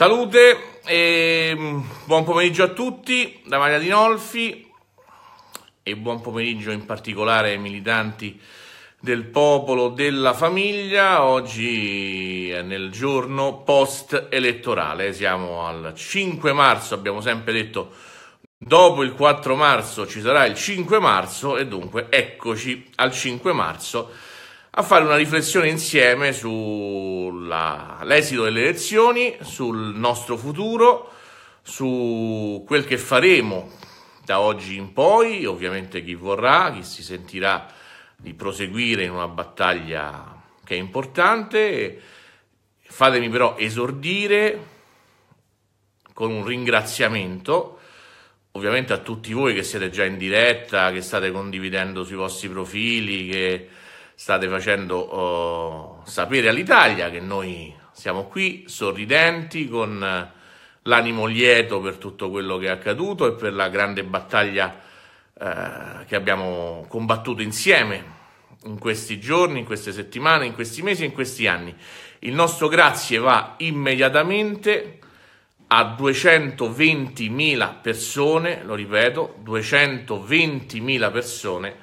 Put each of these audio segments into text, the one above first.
Salute e mm, buon pomeriggio a tutti da Maria Dinolfi e buon pomeriggio in particolare ai militanti del popolo, della famiglia. Oggi è nel giorno post-elettorale, siamo al 5 marzo, abbiamo sempre detto dopo il 4 marzo ci sarà il 5 marzo e dunque eccoci al 5 marzo a fare una riflessione insieme sull'esito delle elezioni, sul nostro futuro, su quel che faremo da oggi in poi, ovviamente chi vorrà, chi si sentirà di proseguire in una battaglia che è importante. Fatemi però esordire con un ringraziamento ovviamente a tutti voi che siete già in diretta, che state condividendo sui vostri profili, che state facendo uh, sapere all'Italia che noi siamo qui sorridenti con eh, l'animo lieto per tutto quello che è accaduto e per la grande battaglia eh, che abbiamo combattuto insieme in questi giorni, in queste settimane, in questi mesi in questi anni. Il nostro grazie va immediatamente a 220.000 persone, lo ripeto, 220.000 persone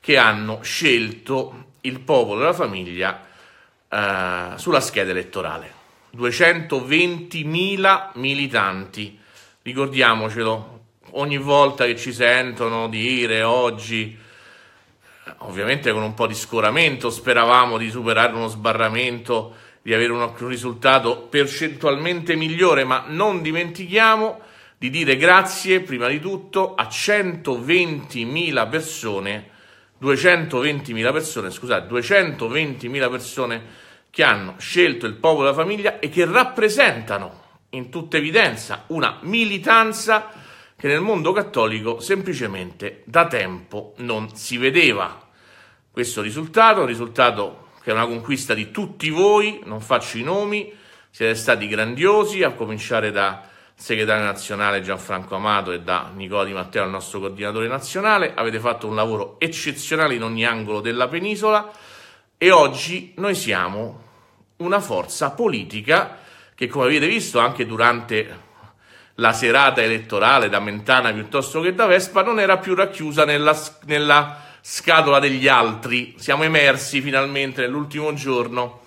che hanno scelto il popolo e la famiglia eh, sulla scheda elettorale. 220.000 militanti, ricordiamocelo, ogni volta che ci sentono dire oggi, eh, ovviamente con un po' di scoramento, speravamo di superare uno sbarramento, di avere un risultato percentualmente migliore, ma non dimentichiamo di dire grazie prima di tutto a 120.000 persone 220.000 persone, scusate, 220.000 persone che hanno scelto il popolo della famiglia e che rappresentano in tutta evidenza una militanza che nel mondo cattolico semplicemente da tempo non si vedeva. Questo risultato, un risultato che è una conquista di tutti voi, non faccio i nomi, siete stati grandiosi, a cominciare da segretario nazionale Gianfranco Amato e da Nicola Di Matteo, il nostro coordinatore nazionale. Avete fatto un lavoro eccezionale in ogni angolo della penisola e oggi noi siamo una forza politica che, come avete visto anche durante la serata elettorale da Mentana piuttosto che da Vespa, non era più racchiusa nella, nella scatola degli altri. Siamo emersi finalmente nell'ultimo giorno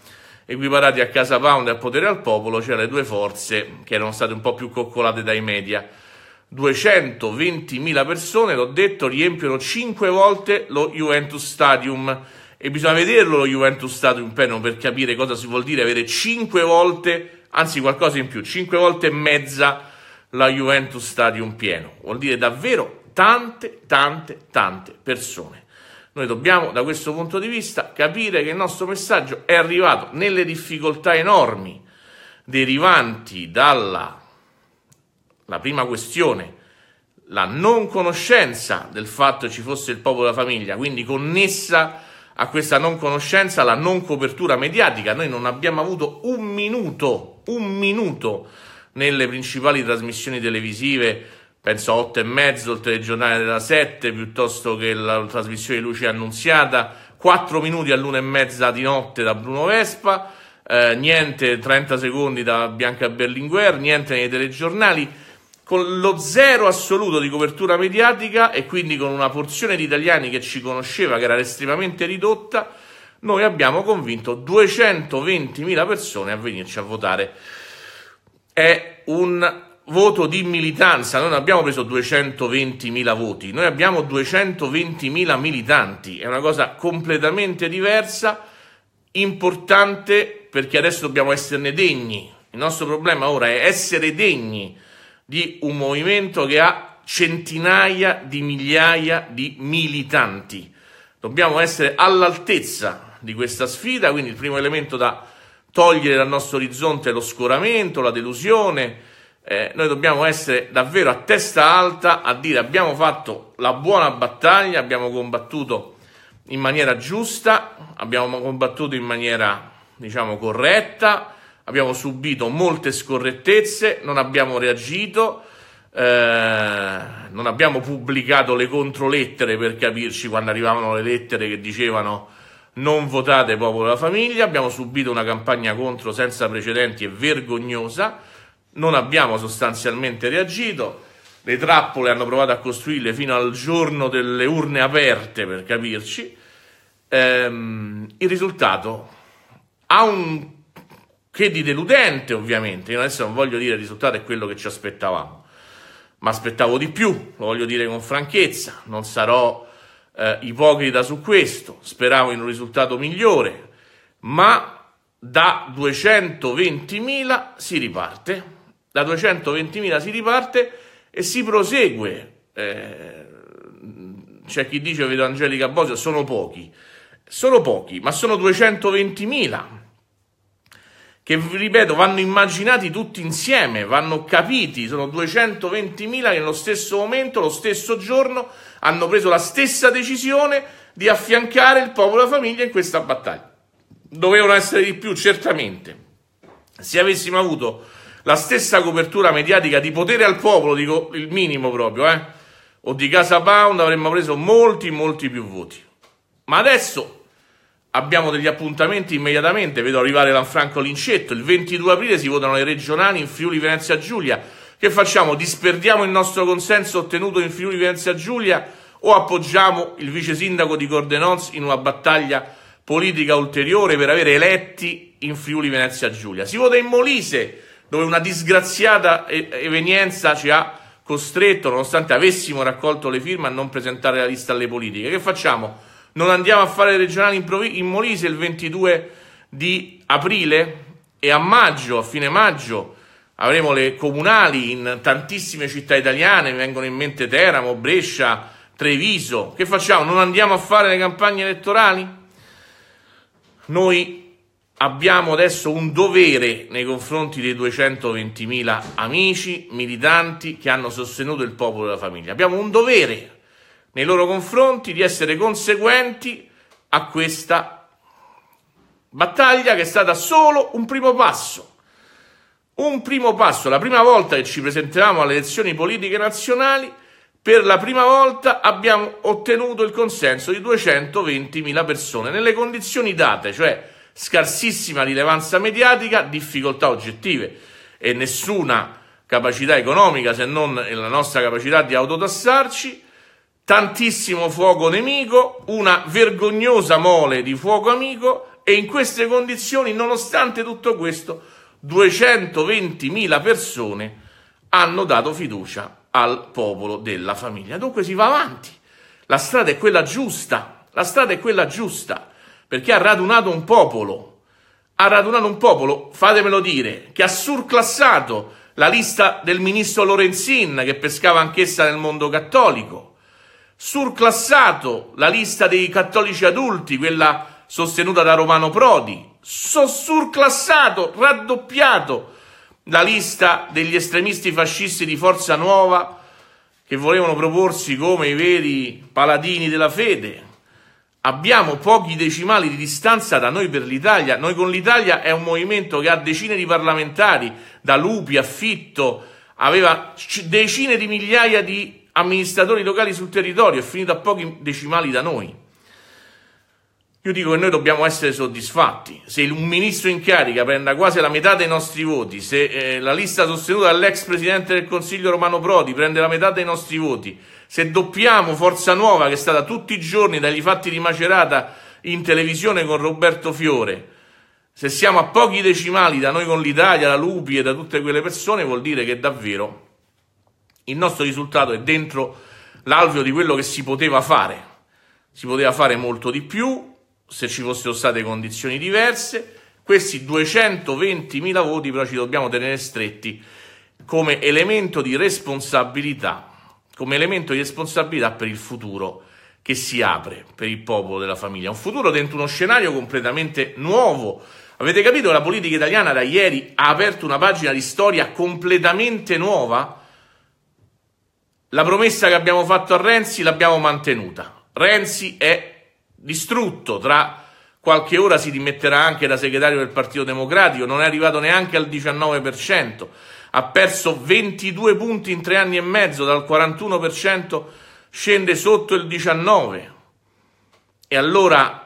equiparati a Casa Pound e a Potere al Popolo, cioè le due forze che erano state un po' più coccolate dai media. 220.000 persone, l'ho detto, riempiono 5 volte lo Juventus Stadium e bisogna vederlo lo Juventus Stadium Penno per capire cosa si vuol dire avere 5 volte, anzi qualcosa in più, 5 volte e mezza la Juventus Stadium pieno. Vuol dire davvero tante, tante, tante persone. Noi dobbiamo da questo punto di vista capire che il nostro messaggio è arrivato nelle difficoltà enormi derivanti dalla prima questione, la non conoscenza del fatto ci fosse il popolo della famiglia, quindi connessa a questa non conoscenza la non copertura mediatica. Noi non abbiamo avuto un minuto, un minuto nelle principali trasmissioni televisive penso a 8 e mezzo, il telegiornale della 7, piuttosto che la trasmissione di luce annunziata, 4 minuti all'1 e mezza di notte da Bruno Vespa, eh, niente 30 secondi da Bianca Berlinguer, niente nei telegiornali, con lo zero assoluto di copertura mediatica e quindi con una porzione di italiani che ci conosceva, che era estremamente ridotta, noi abbiamo convinto 220.000 persone a venirci a votare. È un voto di militanza, noi non abbiamo preso 220.000 voti, noi abbiamo 220.000 militanti, è una cosa completamente diversa, importante perché adesso dobbiamo esserne degni. Il nostro problema ora è essere degni di un movimento che ha centinaia di migliaia di militanti. Dobbiamo essere all'altezza di questa sfida, quindi il primo elemento da togliere dal nostro orizzonte è lo scoramento, la delusione, eh, noi dobbiamo essere davvero a testa alta a dire abbiamo fatto la buona battaglia, abbiamo combattuto in maniera giusta, abbiamo combattuto in maniera diciamo corretta, abbiamo subito molte scorrettezze, non abbiamo reagito, eh, non abbiamo pubblicato le controlettere per capirci quando arrivavano le lettere che dicevano non votate popolo della famiglia, abbiamo subito una campagna contro senza precedenti e vergognosa non abbiamo sostanzialmente reagito. Le trappole hanno provato a costruirle fino al giorno delle urne aperte, per capirci. Ehm, il risultato ha un che di deludente, ovviamente. Io adesso non voglio dire il risultato è quello che ci aspettavamo, ma aspettavo di più, lo voglio dire con franchezza. Non sarò eh, ipocrita su questo, speravo in un risultato migliore, ma da 220.000 si riparte da 220.000 si riparte e si prosegue. Eh, c'è chi dice, vedo Angelica Bosio, sono pochi. Sono pochi, ma sono 220.000 che, ripeto, vanno immaginati tutti insieme, vanno capiti. Sono 220.000 che nello stesso momento, lo stesso giorno, hanno preso la stessa decisione di affiancare il popolo e la famiglia in questa battaglia. Dovevano essere di più, certamente. Se avessimo avuto la stessa copertura mediatica di potere al popolo, dico il minimo proprio, eh? o di Casa Pound avremmo preso molti, molti più voti. Ma adesso abbiamo degli appuntamenti immediatamente, vedo arrivare Lanfranco Lincetto, il 22 aprile si votano le regionali in Friuli Venezia Giulia. Che facciamo? Disperdiamo il nostro consenso ottenuto in Friuli Venezia Giulia o appoggiamo il vice sindaco di Cordenons in una battaglia politica ulteriore per avere eletti in Friuli Venezia Giulia? Si vota in Molise dove una disgraziata evenienza ci ha costretto, nonostante avessimo raccolto le firme, a non presentare la lista alle politiche. Che facciamo? Non andiamo a fare le regionali in, Prov- in Molise il 22 di aprile e a maggio, a fine maggio, avremo le comunali in tantissime città italiane, mi vengono in mente Teramo, Brescia, Treviso. Che facciamo? Non andiamo a fare le campagne elettorali? Noi abbiamo adesso un dovere nei confronti dei 220.000 amici, militanti che hanno sostenuto il popolo e la famiglia. Abbiamo un dovere nei loro confronti di essere conseguenti a questa battaglia che è stata solo un primo passo. Un primo passo, la prima volta che ci presentavamo alle elezioni politiche nazionali, per la prima volta abbiamo ottenuto il consenso di 220.000 persone nelle condizioni date, cioè scarsissima rilevanza mediatica, difficoltà oggettive e nessuna capacità economica se non la nostra capacità di autotassarci, tantissimo fuoco nemico, una vergognosa mole di fuoco amico e in queste condizioni, nonostante tutto questo, 220.000 persone hanno dato fiducia al popolo della famiglia. Dunque si va avanti. La strada è quella giusta, la strada è quella giusta perché ha radunato un popolo, ha radunato un popolo, fatemelo dire, che ha surclassato la lista del ministro Lorenzin, che pescava anch'essa nel mondo cattolico, surclassato la lista dei cattolici adulti, quella sostenuta da Romano Prodi, surclassato, raddoppiato la lista degli estremisti fascisti di Forza Nuova che volevano proporsi come i veri paladini della fede, abbiamo pochi decimali di distanza da noi per l'Italia. Noi con l'Italia è un movimento che ha decine di parlamentari, da Lupi a Fitto, aveva decine di migliaia di amministratori locali sul territorio, è finito a pochi decimali da noi. Io dico che noi dobbiamo essere soddisfatti. Se un ministro in carica prenda quasi la metà dei nostri voti, se eh, la lista sostenuta dall'ex presidente del Consiglio Romano Prodi prende la metà dei nostri voti, se doppiamo Forza Nuova, che è stata tutti i giorni dagli fatti di Macerata in televisione con Roberto Fiore, se siamo a pochi decimali da noi con l'Italia, la Lupi e da tutte quelle persone, vuol dire che davvero il nostro risultato è dentro l'alveo di quello che si poteva fare. Si poteva fare molto di più se ci fossero state condizioni diverse. Questi 220.000 voti però ci dobbiamo tenere stretti come elemento di responsabilità come elemento di responsabilità per il futuro che si apre per il popolo della famiglia. Un futuro dentro uno scenario completamente nuovo. Avete capito? che La politica italiana da ieri ha aperto una pagina di storia completamente nuova. La promessa che abbiamo fatto a Renzi l'abbiamo mantenuta. Renzi è distrutto, tra qualche ora si dimetterà anche da segretario del Partito Democratico, non è arrivato neanche al 19% ha perso 22 punti in tre anni e mezzo, dal 41% scende sotto il 19%. E allora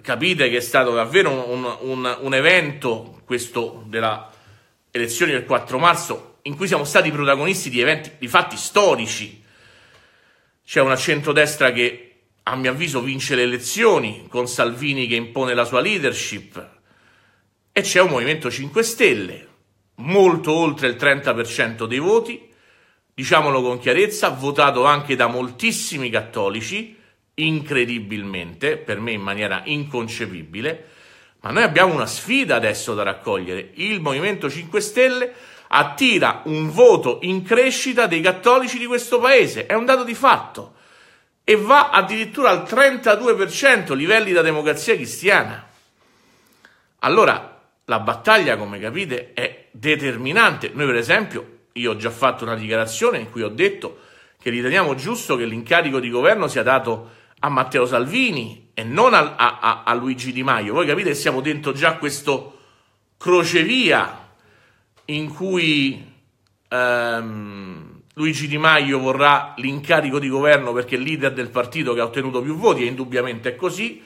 capite che è stato davvero un, un, un evento, questo delle elezioni del 4 marzo, in cui siamo stati protagonisti di eventi, di fatti storici. C'è una centrodestra che a mio avviso vince le elezioni con Salvini che impone la sua leadership e c'è un Movimento 5 Stelle molto oltre il 30% dei voti, diciamolo con chiarezza, votato anche da moltissimi cattolici, incredibilmente, per me in maniera inconcepibile, ma noi abbiamo una sfida adesso da raccogliere. Il Movimento 5 Stelle attira un voto in crescita dei cattolici di questo paese, è un dato di fatto, e va addirittura al 32% livelli da democrazia cristiana. Allora, la battaglia, come capite, è determinante. Noi, per esempio, io ho già fatto una dichiarazione in cui ho detto che riteniamo giusto che l'incarico di governo sia dato a Matteo Salvini e non a, a, a Luigi Di Maio. Voi capite che siamo dentro già questo crocevia in cui ehm, Luigi Di Maio vorrà l'incarico di governo perché è leader del partito che ha ottenuto più voti e indubbiamente è così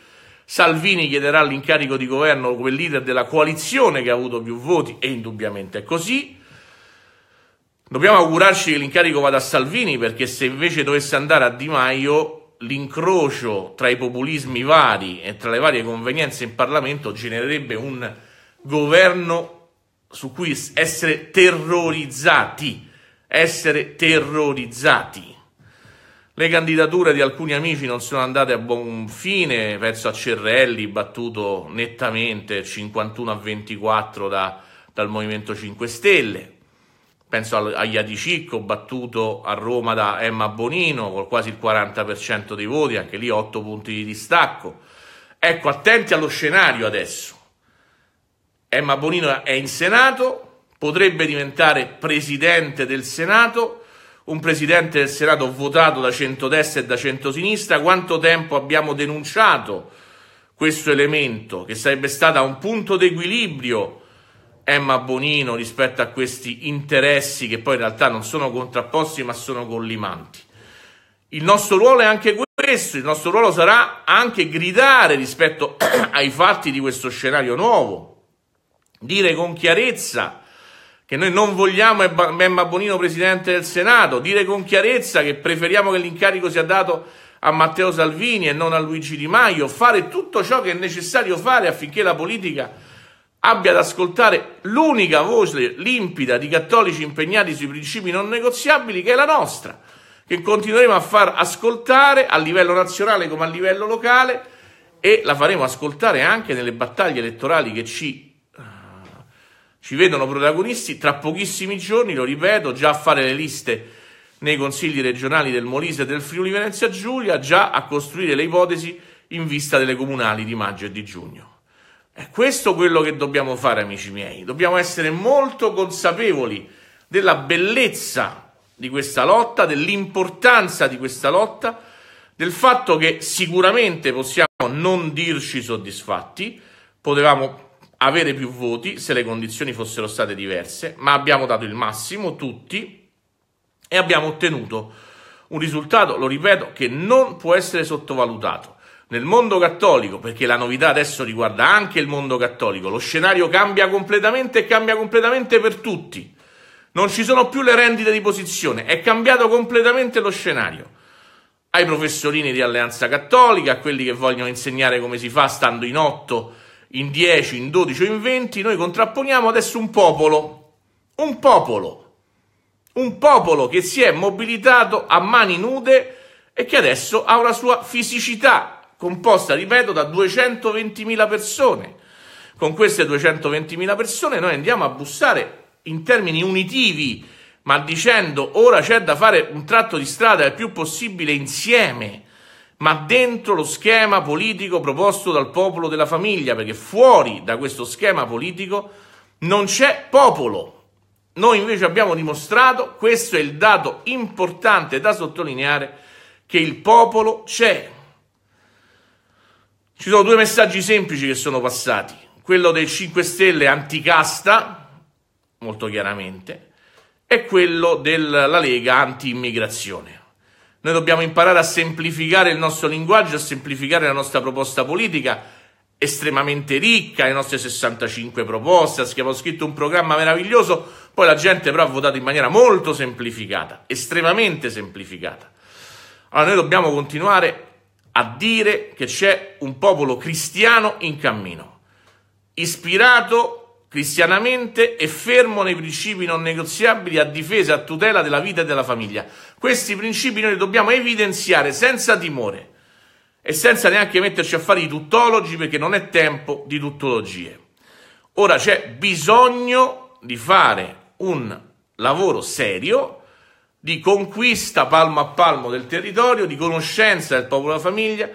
Salvini chiederà l'incarico di governo quel leader della coalizione che ha avuto più voti e indubbiamente è così. Dobbiamo augurarci che l'incarico vada a Salvini perché se invece dovesse andare a Di Maio l'incrocio tra i populismi vari e tra le varie convenienze in Parlamento genererebbe un governo su cui essere terrorizzati, essere terrorizzati. Le candidature di alcuni amici non sono andate a buon fine, penso a Cerrelli, battuto nettamente 51 a 24 da, dal Movimento 5 Stelle, penso a Iadicicco, battuto a Roma da Emma Bonino con quasi il 40% dei voti, anche lì 8 punti di distacco. Ecco, attenti allo scenario adesso. Emma Bonino è in Senato, potrebbe diventare presidente del Senato un presidente del Senato votato da centrodestra e da centrosinistra, quanto tempo abbiamo denunciato questo elemento che sarebbe stato un punto d'equilibrio Emma Bonino rispetto a questi interessi che poi in realtà non sono contrapposti ma sono collimanti. Il nostro ruolo è anche questo, il nostro ruolo sarà anche gridare rispetto ai fatti di questo scenario nuovo, dire con chiarezza che noi non vogliamo Memma Bonino presidente del Senato, dire con chiarezza che preferiamo che l'incarico sia dato a Matteo Salvini e non a Luigi Di Maio, fare tutto ciò che è necessario fare affinché la politica abbia ad ascoltare l'unica voce limpida di cattolici impegnati sui principi non negoziabili che è la nostra, che continueremo a far ascoltare a livello nazionale come a livello locale e la faremo ascoltare anche nelle battaglie elettorali che ci ci vedono protagonisti tra pochissimi giorni, lo ripeto, già a fare le liste nei consigli regionali del Molise e del Friuli Venezia Giulia, già a costruire le ipotesi in vista delle comunali di maggio e di giugno. È questo quello che dobbiamo fare, amici miei. Dobbiamo essere molto consapevoli della bellezza di questa lotta, dell'importanza di questa lotta, del fatto che sicuramente possiamo non dirci soddisfatti, potevamo avere più voti se le condizioni fossero state diverse, ma abbiamo dato il massimo tutti e abbiamo ottenuto un risultato, lo ripeto, che non può essere sottovalutato. Nel mondo cattolico, perché la novità adesso riguarda anche il mondo cattolico, lo scenario cambia completamente e cambia completamente per tutti. Non ci sono più le rendite di posizione, è cambiato completamente lo scenario. Ai professorini di Alleanza Cattolica, a quelli che vogliono insegnare come si fa stando in otto in 10, in 12 o in 20, noi contrapponiamo adesso un popolo, un popolo, un popolo che si è mobilitato a mani nude e che adesso ha una sua fisicità composta, ripeto, da 220.000 persone. Con queste 220.000 persone noi andiamo a bussare in termini unitivi, ma dicendo ora c'è da fare un tratto di strada il più possibile insieme ma dentro lo schema politico proposto dal popolo della famiglia, perché fuori da questo schema politico non c'è popolo. Noi invece abbiamo dimostrato, questo è il dato importante da sottolineare, che il popolo c'è. Ci sono due messaggi semplici che sono passati, quello del 5 Stelle anticasta, molto chiaramente, e quello della Lega anti-immigrazione. Noi dobbiamo imparare a semplificare il nostro linguaggio, a semplificare la nostra proposta politica estremamente ricca, le nostre 65 proposte, abbiamo scritto un programma meraviglioso, poi la gente però ha votato in maniera molto semplificata, estremamente semplificata. Allora noi dobbiamo continuare a dire che c'è un popolo cristiano in cammino, ispirato cristianamente e fermo nei principi non negoziabili a difesa e a tutela della vita e della famiglia. Questi principi noi dobbiamo evidenziare senza timore e senza neanche metterci a fare i tuttologi perché non è tempo di tuttologie. Ora c'è bisogno di fare un lavoro serio di conquista palmo a palmo del territorio, di conoscenza del popolo e della famiglia,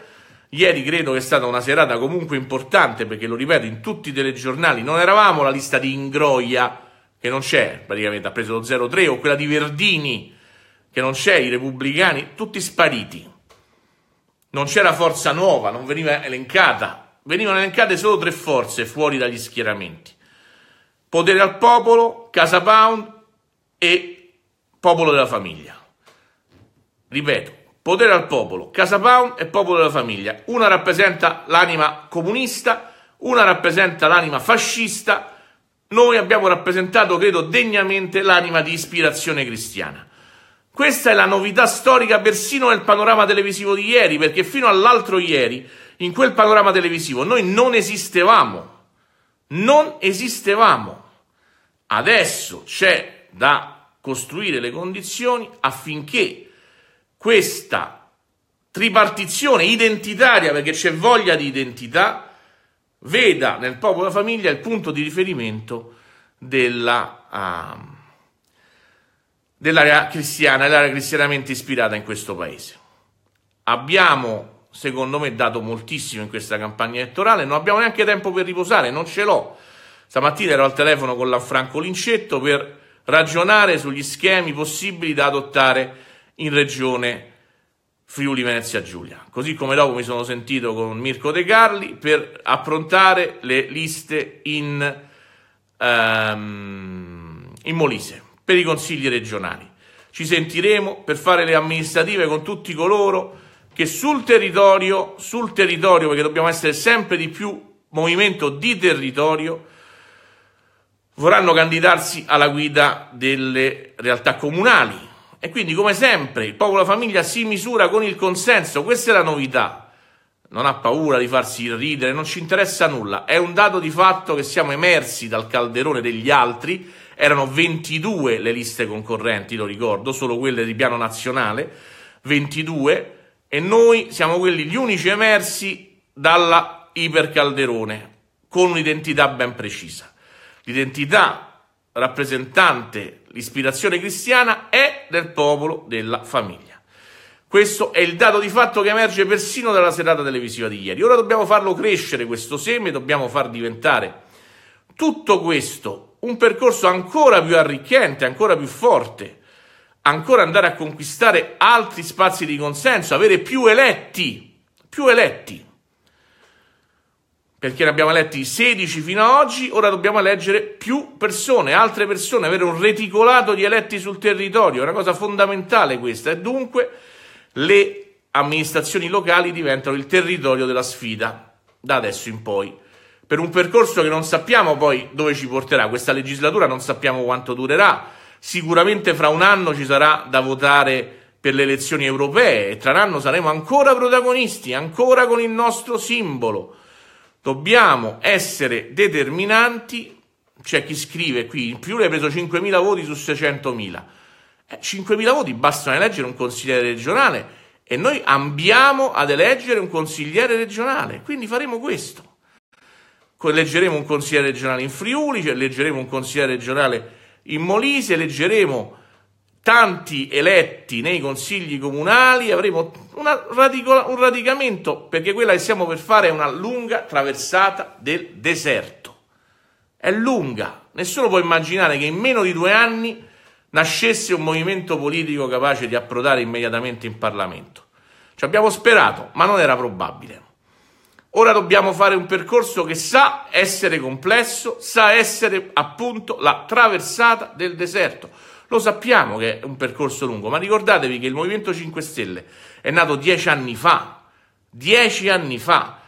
Ieri credo che sia stata una serata comunque importante perché, lo ripeto, in tutti i telegiornali non eravamo la lista di Ingroia, che non c'è praticamente, ha preso lo 03, o quella di Verdini, che non c'è, i repubblicani, tutti spariti. Non c'era forza nuova, non veniva elencata. Venivano elencate solo tre forze fuori dagli schieramenti. Potere al popolo, Casa Pound e Popolo della Famiglia. Ripeto, Potere al popolo, Casa Pound e Popolo della Famiglia. Una rappresenta l'anima comunista, una rappresenta l'anima fascista. Noi abbiamo rappresentato, credo, degnamente l'anima di ispirazione cristiana. Questa è la novità storica persino nel panorama televisivo di ieri, perché fino all'altro ieri, in quel panorama televisivo, noi non esistevamo. Non esistevamo. Adesso c'è da costruire le condizioni affinché questa tripartizione identitaria, perché c'è voglia di identità, veda nel popolo della famiglia il punto di riferimento della, uh, dell'area cristiana, l'area cristianamente ispirata in questo paese. Abbiamo, secondo me, dato moltissimo in questa campagna elettorale, non abbiamo neanche tempo per riposare, non ce l'ho. Stamattina ero al telefono con Lanfranco Lincetto per ragionare sugli schemi possibili da adottare in regione Friuli Venezia Giulia. Così come dopo mi sono sentito con Mirko De Carli per approntare le liste in, um, in Molise per i consigli regionali. Ci sentiremo per fare le amministrative con tutti coloro che sul territorio, sul territorio, perché dobbiamo essere sempre di più movimento di territorio, vorranno candidarsi alla guida delle realtà comunali, e quindi, come sempre, il popolo famiglia si misura con il consenso, questa è la novità. Non ha paura di farsi ridere, non ci interessa nulla. È un dato di fatto che siamo emersi dal calderone degli altri. Erano 22 le liste concorrenti, lo ricordo, solo quelle di piano nazionale, 22, e noi siamo quelli gli unici emersi dalla ipercalderone, con un'identità ben precisa. L'identità rappresentante l'ispirazione cristiana è del popolo della famiglia. Questo è il dato di fatto che emerge persino dalla serata televisiva di ieri. Ora dobbiamo farlo crescere questo seme, dobbiamo far diventare tutto questo un percorso ancora più arricchente, ancora più forte, ancora andare a conquistare altri spazi di consenso, avere più eletti, più eletti perché ne abbiamo letti 16 fino ad oggi, ora dobbiamo leggere più persone, altre persone, avere un reticolato di eletti sul territorio, è una cosa fondamentale questa e dunque le amministrazioni locali diventano il territorio della sfida da adesso in poi. Per un percorso che non sappiamo poi dove ci porterà, questa legislatura non sappiamo quanto durerà, sicuramente fra un anno ci sarà da votare per le elezioni europee e tra un anno saremo ancora protagonisti, ancora con il nostro simbolo Dobbiamo essere determinanti, c'è chi scrive qui, in più ha preso 5.000 voti su 600.000. 5.000 eh, voti bastano eleggere un consigliere regionale e noi ambiamo ad eleggere un consigliere regionale, quindi faremo questo. Eleggeremo un consigliere regionale in Friuli, eleggeremo cioè un consigliere regionale in Molise, eleggeremo tanti eletti nei consigli comunali, avremo radicola, un radicamento, perché quella che stiamo per fare è una lunga traversata del deserto. È lunga, nessuno può immaginare che in meno di due anni nascesse un movimento politico capace di approdare immediatamente in Parlamento. Ci abbiamo sperato, ma non era probabile. Ora dobbiamo fare un percorso che sa essere complesso, sa essere appunto la traversata del deserto lo sappiamo che è un percorso lungo, ma ricordatevi che il Movimento 5 Stelle è nato dieci anni fa. Dieci anni fa.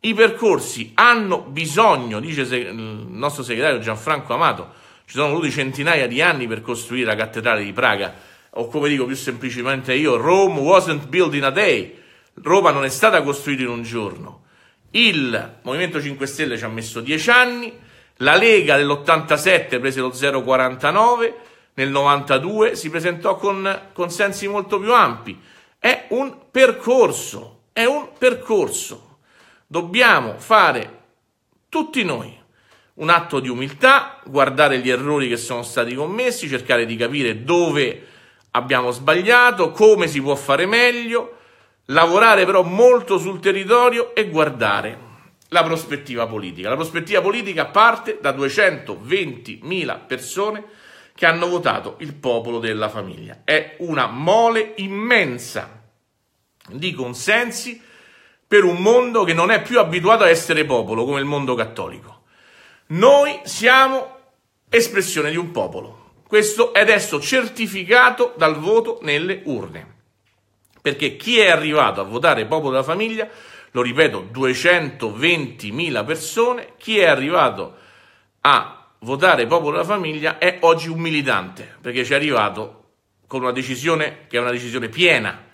I percorsi hanno bisogno, dice il nostro segretario Gianfranco Amato, ci sono voluti centinaia di anni per costruire la cattedrale di Praga, o come dico più semplicemente io, Rome wasn't built in a day, Roma non è stata costruita in un giorno. Il Movimento 5 Stelle ci ha messo dieci anni, la Lega dell'87 prese lo 0,49, nel 92 si presentò con consensi molto più ampi. È un percorso, è un percorso. Dobbiamo fare tutti noi un atto di umiltà, guardare gli errori che sono stati commessi, cercare di capire dove abbiamo sbagliato, come si può fare meglio, lavorare però molto sul territorio e guardare la prospettiva politica. La prospettiva politica parte da 220.000 persone che hanno votato il popolo della famiglia. È una mole immensa di consensi per un mondo che non è più abituato a essere popolo come il mondo cattolico. Noi siamo espressione di un popolo. Questo è adesso certificato dal voto nelle urne. Perché chi è arrivato a votare popolo della famiglia, lo ripeto, 220.000 persone, chi è arrivato a votare Popolo della Famiglia è oggi un militante, perché ci è arrivato con una decisione che è una decisione piena,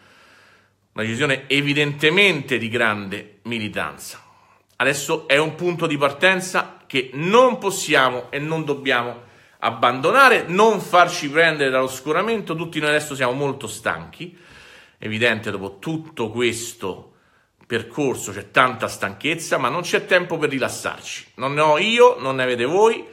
una decisione evidentemente di grande militanza. Adesso è un punto di partenza che non possiamo e non dobbiamo abbandonare, non farci prendere dall'oscuramento, tutti noi adesso siamo molto stanchi, evidente dopo tutto questo percorso c'è tanta stanchezza, ma non c'è tempo per rilassarci. Non ne ho io, non ne avete voi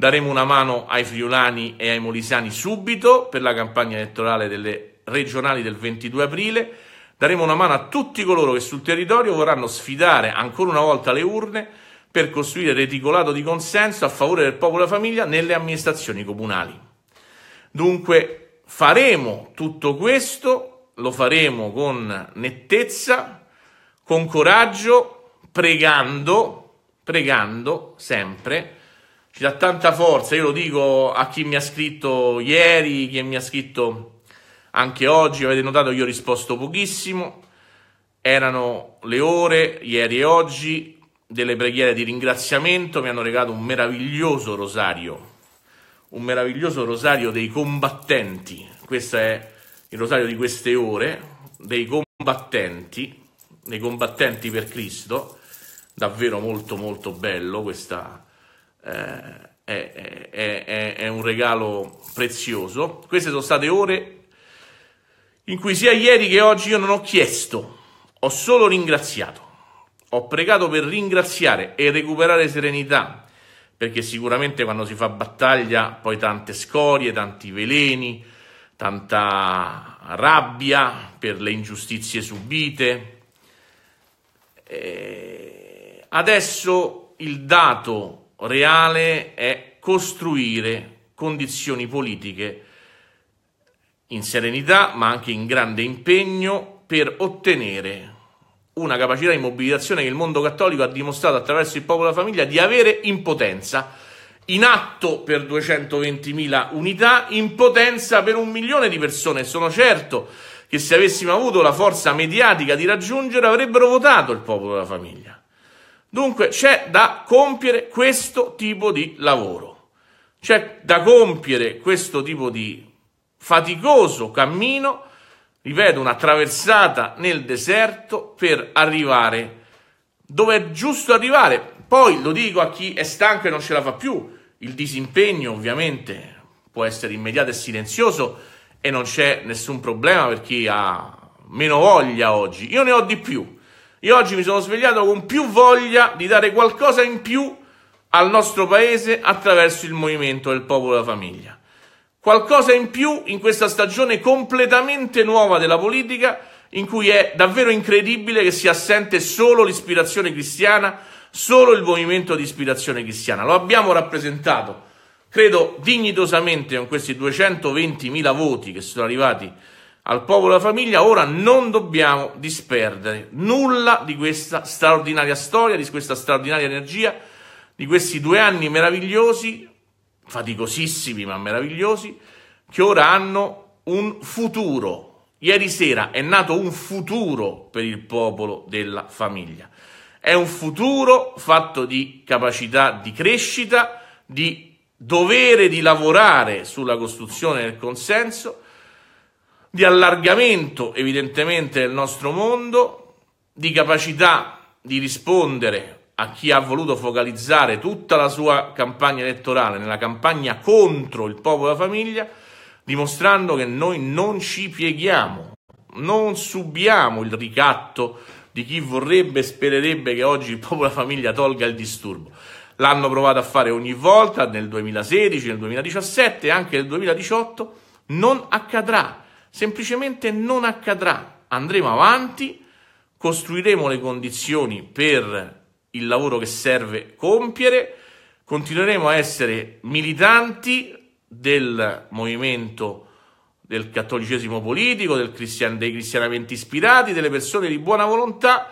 Daremo una mano ai friulani e ai molisani subito per la campagna elettorale delle regionali del 22 aprile. Daremo una mano a tutti coloro che sul territorio vorranno sfidare ancora una volta le urne per costruire reticolato di consenso a favore del popolo e della famiglia nelle amministrazioni comunali. Dunque faremo tutto questo, lo faremo con nettezza, con coraggio, pregando, pregando sempre ci dà tanta forza. Io lo dico a chi mi ha scritto ieri, chi mi ha scritto anche oggi. Avete notato, io ho risposto pochissimo. Erano le ore, ieri e oggi, delle preghiere di ringraziamento. Mi hanno regalato un meraviglioso rosario, un meraviglioso rosario dei combattenti. Questo è il rosario di queste ore, dei combattenti, dei combattenti per Cristo. Davvero molto molto bello questa, eh, è, è, è, un regalo prezioso. Queste sono state ore in cui sia ieri che oggi io non ho chiesto, ho solo ringraziato. Ho pregato per ringraziare e recuperare serenità, perché sicuramente quando si fa battaglia poi tante scorie, tanti veleni, tanta rabbia per le ingiustizie subite. E eh, adesso il dato reale è costruire condizioni politiche in serenità, ma anche in grande impegno per ottenere una capacità di mobilitazione che il mondo cattolico ha dimostrato attraverso il popolo e la famiglia di avere in potenza, in atto per 220.000 unità, in potenza per un milione di persone. Sono certo che se avessimo avuto la forza mediatica di raggiungere avrebbero votato il popolo e la famiglia. Dunque c'è da compiere questo tipo di lavoro, c'è da compiere questo tipo di faticoso cammino, ripeto, una traversata nel deserto per arrivare dove è giusto arrivare. Poi lo dico a chi è stanco e non ce la fa più, il disimpegno ovviamente può essere immediato e silenzioso e non c'è nessun problema per chi ha meno voglia oggi. Io ne ho di più io oggi mi sono svegliato con più voglia di dare qualcosa in più al nostro paese attraverso il movimento del popolo e la famiglia. Qualcosa in più in questa stagione completamente nuova della politica, in cui è davvero incredibile che sia assente solo l'ispirazione cristiana, solo il movimento di ispirazione cristiana. Lo abbiamo rappresentato, credo dignitosamente, con questi 220.000 voti che sono arrivati al popolo e alla famiglia, ora non dobbiamo disperdere nulla di questa straordinaria storia, di questa straordinaria energia, di questi due anni meravigliosi, faticosissimi ma meravigliosi, che ora hanno un futuro. Ieri sera è nato un futuro per il popolo della famiglia. È un futuro fatto di capacità di crescita, di dovere di lavorare sulla costruzione del consenso di allargamento evidentemente del nostro mondo, di capacità di rispondere a chi ha voluto focalizzare tutta la sua campagna elettorale nella campagna contro il popolo e la famiglia, dimostrando che noi non ci pieghiamo, non subiamo il ricatto di chi vorrebbe e spererebbe che oggi il popolo e la famiglia tolga il disturbo. L'hanno provato a fare ogni volta nel 2016, nel 2017 e anche nel 2018. Non accadrà semplicemente non accadrà. Andremo avanti, costruiremo le condizioni per il lavoro che serve compiere, continueremo a essere militanti del movimento del cattolicesimo politico, del cristian- dei cristianamente ispirati, delle persone di buona volontà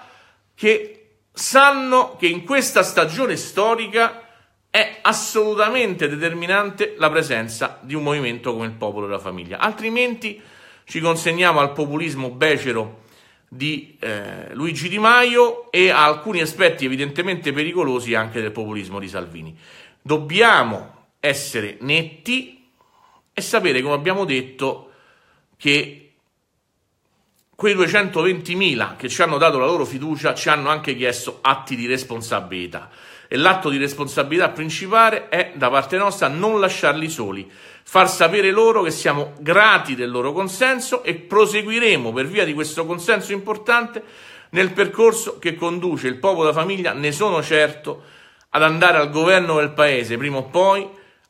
che sanno che in questa stagione storica è assolutamente determinante la presenza di un movimento come il popolo della famiglia. Altrimenti ci consegniamo al populismo becero di eh, Luigi Di Maio e a alcuni aspetti evidentemente pericolosi anche del populismo di Salvini. Dobbiamo essere netti e sapere, come abbiamo detto, che quei 220.000 che ci hanno dato la loro fiducia ci hanno anche chiesto atti di responsabilità e l'atto di responsabilità principale è da parte nostra non lasciarli soli, far sapere loro che siamo grati del loro consenso e proseguiremo per via di questo consenso importante nel percorso che conduce il popolo da famiglia, ne sono certo, ad andare al governo del paese prima o poi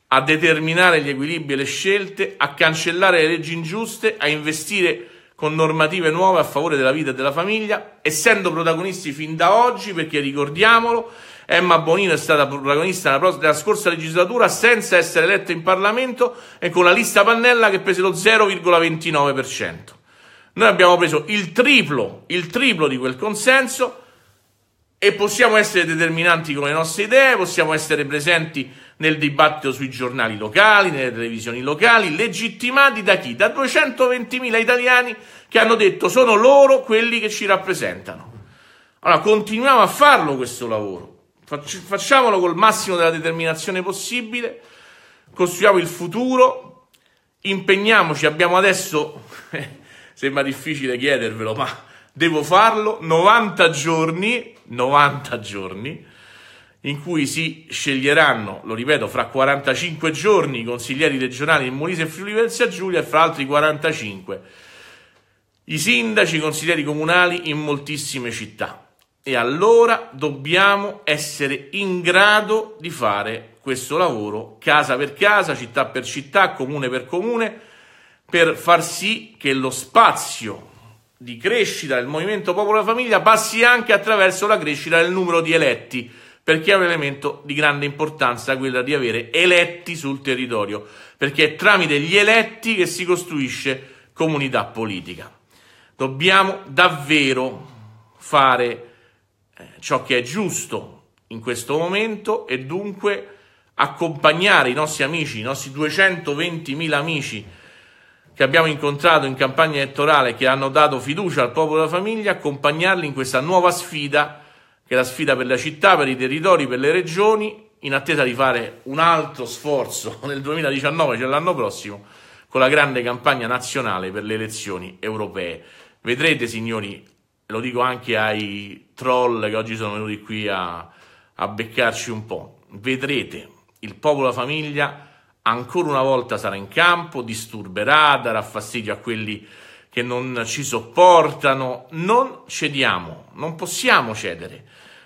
a determinare gli equilibri e le scelte, a cancellare le leggi ingiuste, a investire con normative nuove a favore della vita e della famiglia, essendo protagonisti fin da oggi, perché ricordiamolo, Emma Bonino è stata protagonista nella scorsa legislatura senza essere eletta in Parlamento e con la lista Pannella che prese lo 0,29%. Noi abbiamo preso il triplo, il triplo di quel consenso e possiamo essere determinanti con le nostre idee, possiamo essere presenti nel dibattito sui giornali locali, nelle televisioni locali, legittimati da chi? Da 220.000 italiani che hanno detto sono loro quelli che ci rappresentano. Allora continuiamo a farlo questo lavoro, facciamolo col massimo della determinazione possibile, costruiamo il futuro, impegniamoci, abbiamo adesso, eh, sembra difficile chiedervelo, ma devo farlo 90 giorni, 90 giorni, in cui si sceglieranno, lo ripeto, fra 45 giorni i consiglieri regionali in Molise e Friuli Venezia Giulia e fra altri 45 i sindaci, i consiglieri comunali in moltissime città. E allora dobbiamo essere in grado di fare questo lavoro casa per casa, città per città, comune per comune, per far sì che lo spazio di crescita del movimento Popolo e Famiglia passi anche attraverso la crescita del numero di eletti, perché è un elemento di grande importanza quella di avere eletti sul territorio, perché è tramite gli eletti che si costruisce comunità politica. Dobbiamo davvero fare eh, ciò che è giusto in questo momento e dunque accompagnare i nostri amici, i nostri 220.000 amici che abbiamo incontrato in campagna elettorale che hanno dato fiducia al popolo e alla famiglia, accompagnarli in questa nuova sfida, che è la sfida per la città, per i territori, per le regioni, in attesa di fare un altro sforzo nel 2019, cioè l'anno prossimo, con la grande campagna nazionale per le elezioni europee. Vedrete, signori, lo dico anche ai troll che oggi sono venuti qui a, a beccarci un po', vedrete il popolo e la famiglia ancora una volta sarà in campo, disturberà, darà fastidio a quelli che non ci sopportano. Non cediamo, non possiamo cedere.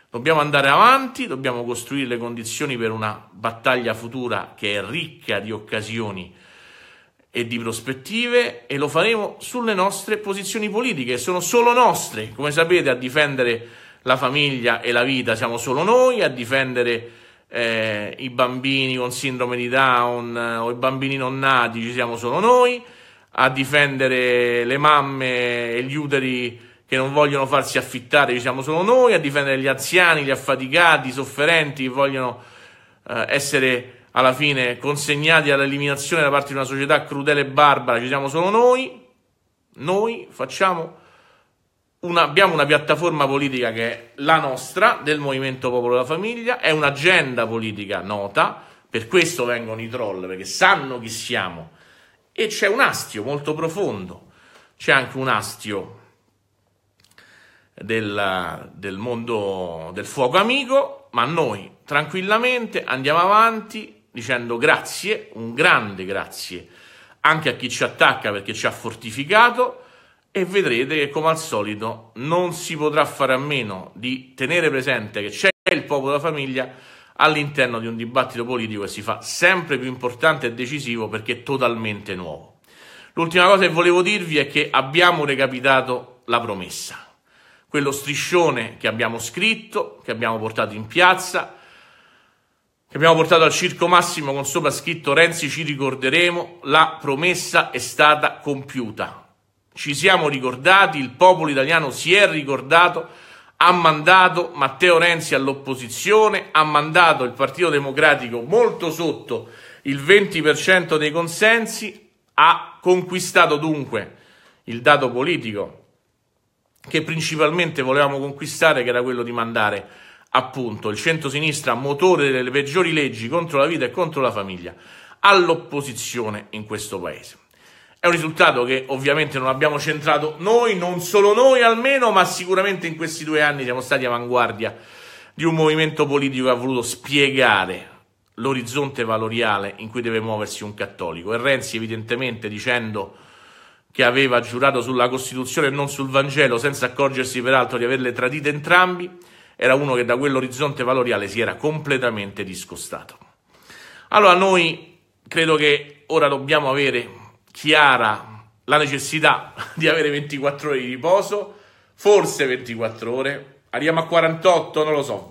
Dobbiamo andare avanti, dobbiamo costruire le condizioni per una battaglia futura che è ricca di occasioni e di prospettive e lo faremo sulle nostre posizioni politiche, sono solo nostre. Come sapete, a difendere la famiglia e la vita siamo solo noi, a difendere eh, i bambini con sindrome di Down eh, o i bambini non nati, ci siamo solo noi, a difendere le mamme e gli uteri che non vogliono farsi affittare, ci siamo solo noi, a difendere gli anziani, gli affaticati, i sofferenti che vogliono eh, essere alla fine consegnati all'eliminazione da parte di una società crudele e barbara, ci siamo solo noi, noi facciamo una, abbiamo una piattaforma politica che è la nostra, del Movimento Popolo della Famiglia, è un'agenda politica nota, per questo vengono i troll, perché sanno chi siamo. E c'è un astio molto profondo, c'è anche un astio del, del mondo del fuoco amico, ma noi tranquillamente andiamo avanti dicendo grazie, un grande grazie anche a chi ci attacca perché ci ha fortificato e vedrete che come al solito non si potrà fare a meno di tenere presente che c'è il popolo della famiglia all'interno di un dibattito politico che si fa sempre più importante e decisivo perché è totalmente nuovo. L'ultima cosa che volevo dirvi è che abbiamo recapitato la promessa, quello striscione che abbiamo scritto, che abbiamo portato in piazza, che abbiamo portato al Circo Massimo con sopra scritto Renzi ci ricorderemo, la promessa è stata compiuta ci siamo ricordati, il popolo italiano si è ricordato, ha mandato Matteo Renzi all'opposizione, ha mandato il Partito Democratico molto sotto il 20% dei consensi, ha conquistato dunque il dato politico che principalmente volevamo conquistare, che era quello di mandare appunto il centro-sinistra motore delle peggiori leggi contro la vita e contro la famiglia all'opposizione in questo paese. È un risultato che ovviamente non abbiamo centrato noi, non solo noi almeno, ma sicuramente in questi due anni siamo stati avanguardia di un movimento politico che ha voluto spiegare l'orizzonte valoriale in cui deve muoversi un cattolico. E Renzi evidentemente dicendo che aveva giurato sulla Costituzione e non sul Vangelo, senza accorgersi peraltro di averle tradite entrambi, era uno che da quell'orizzonte valoriale si era completamente discostato. Allora noi credo che ora dobbiamo avere chiara la necessità di avere 24 ore di riposo, forse 24 ore, arriviamo a 48, non lo so.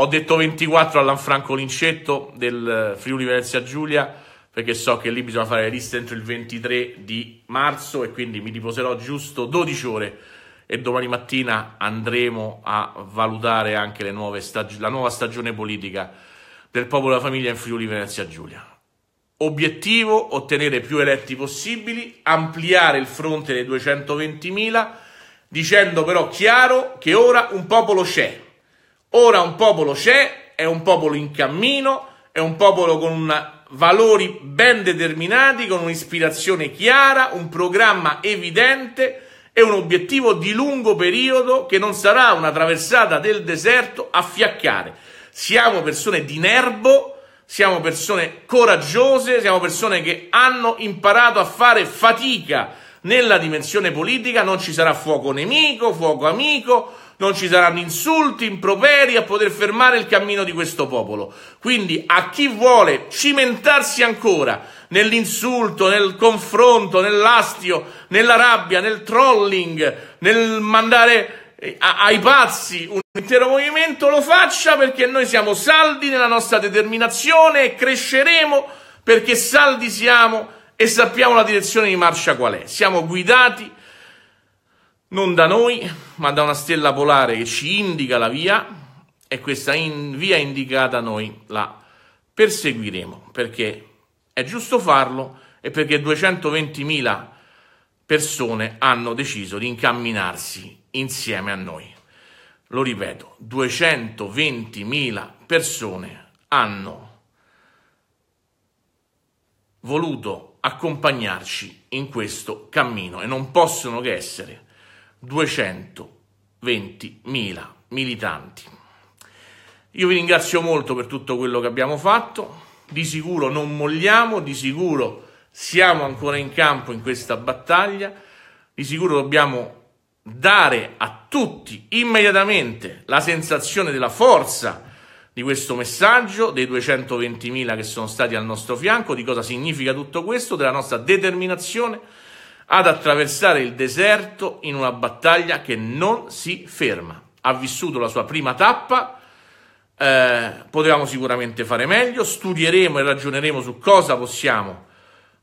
Ho detto 24 all'Anfranco Lincetto del eh, Friuli Venezia Giulia, perché so che lì bisogna fare le liste entro il 23 di marzo e quindi mi riposerò giusto 12 ore e domani mattina andremo a valutare anche stag- la nuova stagione politica del popolo e della famiglia in Friuli Venezia Giulia. Obiettivo ottenere più eletti possibili, ampliare il fronte dei 220.000, dicendo però chiaro che ora un popolo c'è. Ora un popolo c'è, è un popolo in cammino, è un popolo con una valori ben determinati, con un'ispirazione chiara, un programma evidente e un obiettivo di lungo periodo che non sarà una traversata del deserto a fiaccare. Siamo persone di nerbo siamo persone coraggiose, siamo persone che hanno imparato a fare fatica nella dimensione politica, non ci sarà fuoco nemico, fuoco amico, non ci saranno insulti, improperi a poter fermare il cammino di questo popolo. Quindi a chi vuole cimentarsi ancora nell'insulto, nel confronto, nell'astio, nella rabbia, nel trolling, nel mandare eh, ai pazzi un intero movimento lo faccia perché noi siamo saldi nella nostra determinazione e cresceremo perché saldi siamo e sappiamo la direzione di marcia qual è. Siamo guidati non da noi, ma da una stella polare che ci indica la via e questa in via indicata noi la perseguiremo perché è giusto farlo e perché 220.000 persone hanno deciso di incamminarsi insieme a noi. Lo ripeto, 220.000 persone hanno voluto accompagnarci in questo cammino e non possono che essere 220.000 militanti. Io vi ringrazio molto per tutto quello che abbiamo fatto, di sicuro non molliamo, di sicuro siamo ancora in campo in questa battaglia, di sicuro dobbiamo dare a tutti immediatamente la sensazione della forza di questo messaggio, dei 220.000 che sono stati al nostro fianco, di cosa significa tutto questo, della nostra determinazione ad attraversare il deserto in una battaglia che non si ferma. Ha vissuto la sua prima tappa, eh, potevamo sicuramente fare meglio, studieremo e ragioneremo su cosa possiamo fare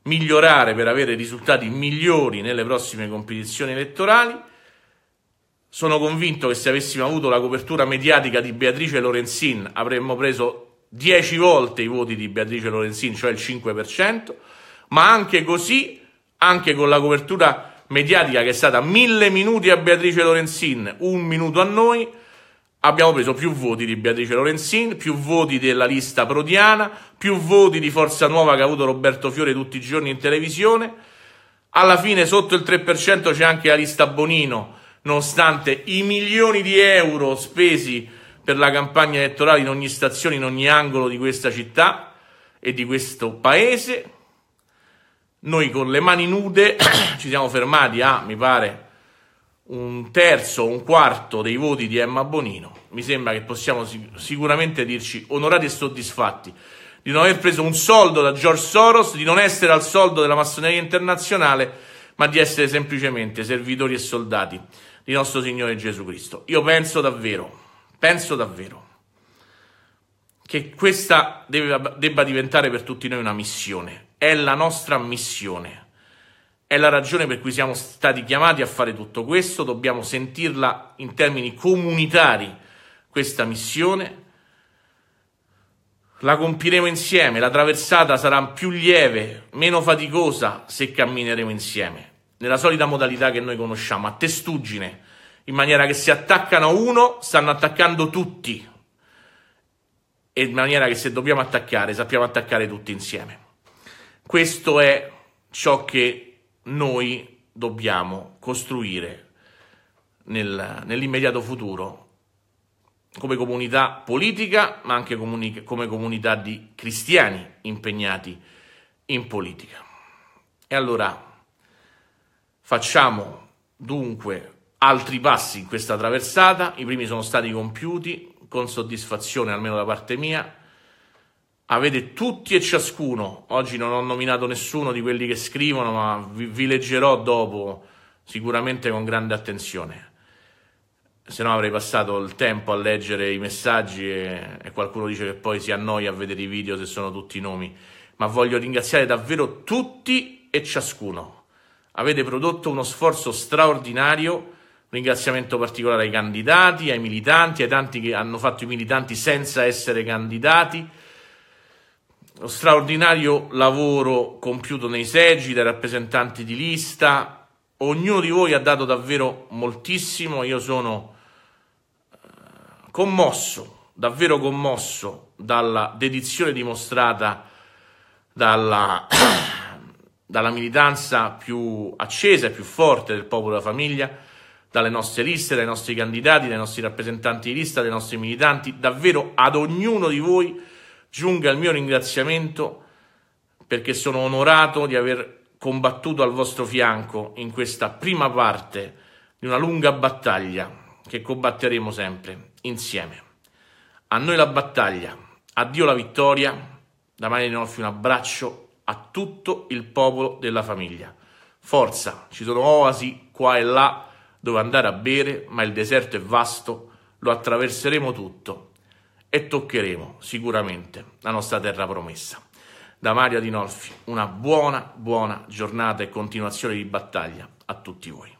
migliorare per avere risultati migliori nelle prossime competizioni elettorali. Sono convinto che se avessimo avuto la copertura mediatica di Beatrice Lorenzin avremmo preso 10 volte i voti di Beatrice Lorenzin, cioè il 5%, ma anche così, anche con la copertura mediatica che è stata mille minuti a Beatrice Lorenzin, un minuto a noi, abbiamo preso più voti di Beatrice Lorenzin, più voti della lista Prodiana, più voti di Forza Nuova che ha avuto Roberto Fiore tutti i giorni in televisione. Alla fine sotto il 3% c'è anche la lista Bonino, nonostante i milioni di euro spesi per la campagna elettorale in ogni stazione, in ogni angolo di questa città e di questo paese. Noi con le mani nude ci siamo fermati a, ah, mi pare, un terzo, un quarto dei voti di Emma Bonino, mi sembra che possiamo sic- sicuramente dirci onorati e soddisfatti di non aver preso un soldo da George Soros, di non essere al soldo della massoneria internazionale, ma di essere semplicemente servitori e soldati di nostro Signore Gesù Cristo. Io penso davvero, penso davvero che questa debba, debba diventare per tutti noi una missione, è la nostra missione è la ragione per cui siamo stati chiamati a fare tutto questo, dobbiamo sentirla in termini comunitari questa missione. La compiremo insieme, la traversata sarà più lieve, meno faticosa se cammineremo insieme, nella solita modalità che noi conosciamo, a testuggine, in maniera che se attaccano uno stanno attaccando tutti, e in maniera che se dobbiamo attaccare sappiamo attaccare tutti insieme. Questo è ciò che noi dobbiamo costruire nel, nell'immediato futuro come comunità politica, ma anche comuni- come comunità di cristiani impegnati in politica. E allora facciamo dunque altri passi in questa traversata, i primi sono stati compiuti con soddisfazione almeno da parte mia avete tutti e ciascuno, oggi non ho nominato nessuno di quelli che scrivono, ma vi, vi leggerò dopo sicuramente con grande attenzione. Se no avrei passato il tempo a leggere i messaggi e, e qualcuno dice che poi si annoia a vedere i video se sono tutti i nomi. Ma voglio ringraziare davvero tutti e ciascuno. Avete prodotto uno sforzo straordinario. Ringraziamento particolare ai candidati, ai militanti, ai tanti che hanno fatto i militanti senza essere candidati lo straordinario lavoro compiuto nei seggi, dai rappresentanti di lista. Ognuno di voi ha dato davvero moltissimo, io sono eh, commosso, davvero commosso dalla dedizione dimostrata dalla, dalla militanza più accesa e più forte del popolo della famiglia, dalle nostre liste, dai nostri candidati, dai nostri rappresentanti di lista, dai nostri militanti, davvero ad ognuno di voi Giunga il mio ringraziamento perché sono onorato di aver combattuto al vostro fianco in questa prima parte di una lunga battaglia che combatteremo sempre insieme. A noi la battaglia, addio la vittoria, da Maria Nolfi un abbraccio a tutto il popolo della famiglia. Forza, ci sono oasi qua e là dove andare a bere, ma il deserto è vasto, lo attraverseremo tutto e toccheremo sicuramente la nostra terra promessa. Da Mario Adinolfi, una buona, buona giornata e continuazione di battaglia a tutti voi.